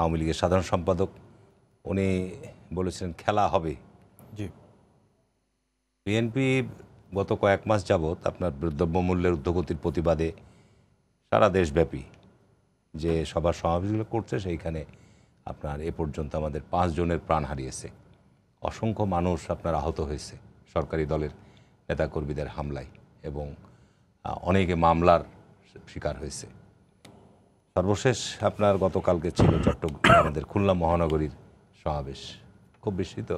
আওয়ামী লীগের সাধারণ সম্পাদক উনি বলেছিলেন খেলা হবে জি বিএনপি গত কয়েক মাস যাবৎ আপনার দ্রব্য মূল্যের উদ্যোগতির প্রতিবাদে সারা দেশব্যাপী যে সবার সমাবেশগুলো করছে সেইখানে আপনার এ পর্যন্ত আমাদের পাঁচজনের প্রাণ হারিয়েছে অসংখ্য মানুষ আপনার আহত হয়েছে সরকারি দলের নেতাকর্মীদের হামলায় এবং অনেকে মামলার শিকার হয়েছে সর্বশেষ আপনার গতকালকে ছিল চট্টগ্রাম আমাদের খুলনা মহানগরীর সমাবেশ খুব বিস্মিত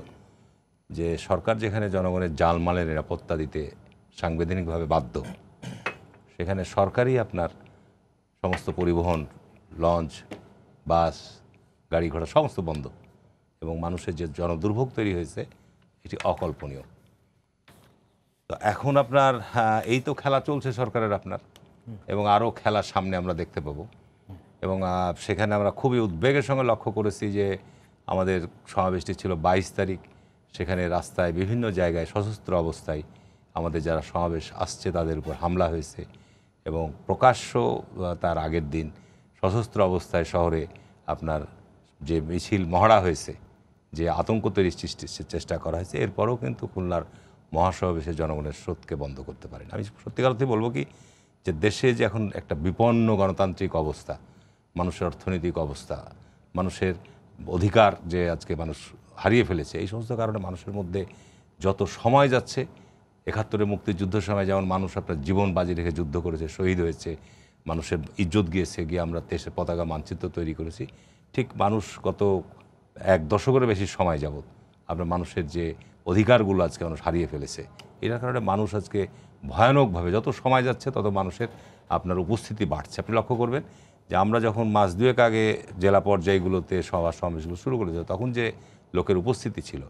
যে সরকার যেখানে জনগণের মালের নিরাপত্তা দিতে সাংবিধানিকভাবে বাধ্য সেখানে সরকারই আপনার সমস্ত পরিবহন লঞ্চ বাস গাড়ি ঘোড়া সমস্ত বন্ধ এবং মানুষের যে জনদুর্ভোগ তৈরি হয়েছে এটি অকল্পনীয় তো এখন আপনার হ্যাঁ, এই তো খেলা চলছে সরকারের আপনার এবং আরও খেলা সামনে আমরা দেখতে পাবো এবং সেখানে আমরা খুবই উদ্বেগের সঙ্গে লক্ষ্য করেছি যে আমাদের সমাবেশটি ছিল বাইশ তারিখ সেখানে রাস্তায় বিভিন্ন জায়গায় সশস্ত্র অবস্থায় আমাদের যারা সমাবেশ আসছে তাদের উপর হামলা হয়েছে এবং প্রকাশ্য তার আগের দিন সশস্ত্র অবস্থায় শহরে আপনার যে মিছিল মহড়া হয়েছে যে আতঙ্ক তৈরির চেষ্টা করা হয়েছে এরপরও কিন্তু খুলনার মহাসমাবেশে জনগণের স্রোতকে বন্ধ করতে পারেন আমি সত্যিকার অর্থে বলবো কি যে দেশে যে এখন একটা বিপন্ন গণতান্ত্রিক অবস্থা মানুষের অর্থনৈতিক অবস্থা মানুষের অধিকার যে আজকে মানুষ হারিয়ে ফেলেছে এই সমস্ত কারণে মানুষের মধ্যে যত সময় যাচ্ছে একাত্তরে মুক্তিযুদ্ধের সময় যেমন মানুষ আপনার জীবন বাজি রেখে যুদ্ধ করেছে শহীদ হয়েছে মানুষের ইজ্জত গিয়েছে গিয়ে আমরা দেশের পতাকা মানচিত্র তৈরি করেছি ঠিক মানুষ গত এক দশকের বেশি সময় যাবত আপনার মানুষের যে অধিকারগুলো আজকে মানুষ হারিয়ে ফেলেছে এটার কারণে মানুষ আজকে ভয়ানকভাবে যত সময় যাচ্ছে তত মানুষের আপনার উপস্থিতি বাড়ছে আপনি লক্ষ্য করবেন যে আমরা যখন মাস দুয়েক আগে জেলা পর্যায়গুলোতে সভা সমাবেশগুলো শুরু করেছিল তখন যে লোকের উপস্থিতি ছিল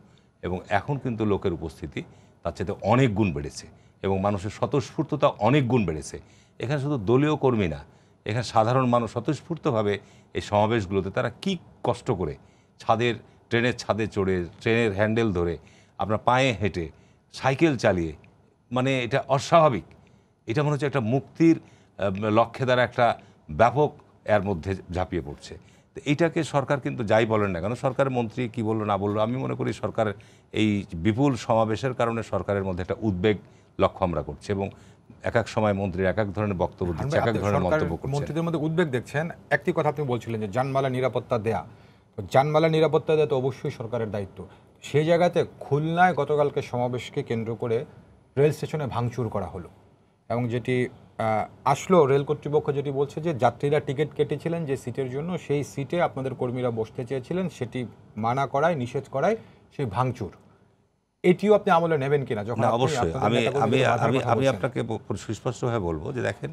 এবং এখন কিন্তু লোকের উপস্থিতি তার চাইতে অনেক গুণ বেড়েছে এবং মানুষের স্বতঃস্ফূর্ততা অনেক গুণ বেড়েছে এখানে শুধু দলীয় কর্মী না এখানে সাধারণ মানুষ স্বতঃস্ফূর্তভাবে এই সমাবেশগুলোতে তারা কি কষ্ট করে ছাদের ট্রেনের ছাদে চড়ে ট্রেনের হ্যান্ডেল ধরে আপনার পায়ে হেঁটে সাইকেল চালিয়ে মানে এটা অস্বাভাবিক এটা মনে হচ্ছে একটা মুক্তির লক্ষ্যে দ্বারা একটা ব্যাপক এর মধ্যে ঝাঁপিয়ে পড়ছে তো এইটাকে সরকার কিন্তু যাই বলেন না কেন সরকারের মন্ত্রী কি বললো না বললো আমি মনে করি সরকার এই বিপুল সমাবেশের কারণে সরকারের মধ্যে একটা উদ্বেগ লক্ষ্য আমরা করছি এবং এক এক সময় মন্ত্রী এক এক ধরনের বক্তব্য দিচ্ছে এক এক ধরনের মন্তব্য করছে মন্ত্রীদের মধ্যে উদ্বেগ দেখছেন একটি কথা আপনি বলছিলেন যে যানমালা নিরাপত্তা দেয়া তো নিরাপত্তা দেয়া তো অবশ্যই সরকারের দায়িত্ব সেই জায়গাতে খুলনায় গতকালকে সমাবেশকে কেন্দ্র করে রেল স্টেশনে ভাঙচুর করা হলো এবং যেটি আসলো রেল কর্তৃপক্ষ যেটি বলছে যে যাত্রীরা টিকিট কেটেছিলেন যে সিটের জন্য সেই সিটে আপনাদের কর্মীরা বসতে চেয়েছিলেন সেটি মানা করায় নিষেধ করায় সেই ভাঙচুর এটিও আপনি আমলে নেবেন কিনা যখন অবশ্যই আমি আমি আমি আমি আপনাকে সুস্পষ্টভাবে বলবো যে দেখেন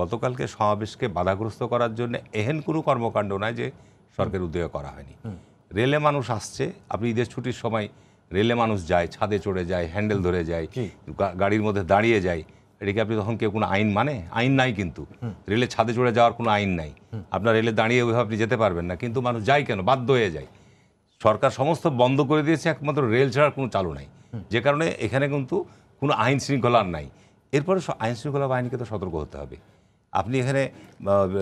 গতকালকে সমাবেশকে বাধাগ্রস্ত করার জন্য এহেন কোনো কর্মকাণ্ড নয় যে সরকার উদ্যোগে করা হয়নি রেলে মানুষ আসছে আপনি ঈদের ছুটির সময় রেলে মানুষ যায় ছাদে চড়ে যায় হ্যান্ডেল ধরে যায় গাড়ির মধ্যে দাঁড়িয়ে যায় এটাকে আপনি তখন কেউ কোনো আইন মানে আইন নাই কিন্তু রেলের ছাদে চড়ে যাওয়ার কোনো আইন নাই আপনার রেলে দাঁড়িয়ে ওইভাবে আপনি যেতে পারবেন না কিন্তু মানুষ যায় কেন বাধ্য হয়ে যায় সরকার সমস্ত বন্ধ করে দিয়েছে একমাত্র রেল ছাড়ার কোনো চালু নাই যে কারণে এখানে কিন্তু কোনো আইন শৃঙ্খলা নাই এরপরে আইন শৃঙ্খলা বাহিনীকে তো সতর্ক হতে হবে আপনি এখানে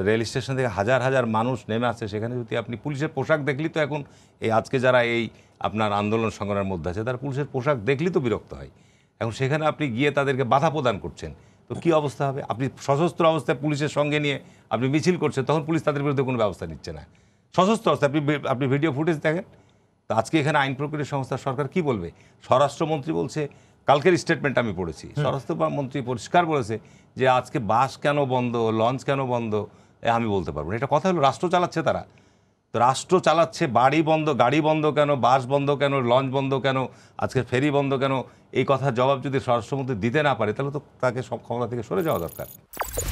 রেল স্টেশন থেকে হাজার হাজার মানুষ নেমে আসছে সেখানে যদি আপনি পুলিশের পোশাক দেখলি তো এখন এই আজকে যারা এই আপনার আন্দোলন সংগ্রামের মধ্যে আছে তারা পুলিশের পোশাক দেখলি তো বিরক্ত হয় এখন সেখানে আপনি গিয়ে তাদেরকে বাধা প্রদান করছেন তো কি অবস্থা হবে আপনি সশস্ত্র অবস্থায় পুলিশের সঙ্গে নিয়ে আপনি মিছিল করছেন তখন পুলিশ তাদের বিরুদ্ধে কোনো ব্যবস্থা নিচ্ছে না সশস্ত্র অবস্থায় আপনি আপনি ভিডিও ফুটেজ দেখেন তো আজকে এখানে আইন প্রক্রিয়া সংস্থা সরকার কি বলবে স্বরাষ্ট্রমন্ত্রী বলছে কালকের স্টেটমেন্ট আমি পড়েছি স্বরাষ্ট্রমন্ত্রী পরিষ্কার বলেছে যে আজকে বাস কেন বন্ধ লঞ্চ কেন বন্ধ আমি বলতে পারবো না এটা কথা হলো রাষ্ট্র চালাচ্ছে তারা তো রাষ্ট্র চালাচ্ছে বাড়ি বন্ধ গাড়ি বন্ধ কেন বাস বন্ধ কেন লঞ্চ বন্ধ কেন আজকে ফেরি বন্ধ কেন এই কথা জবাব যদি স্বরাষ্ট্রমন্ত্রী দিতে না পারে তাহলে তো তাকে সব ক্ষমতা থেকে সরে যাওয়া দরকার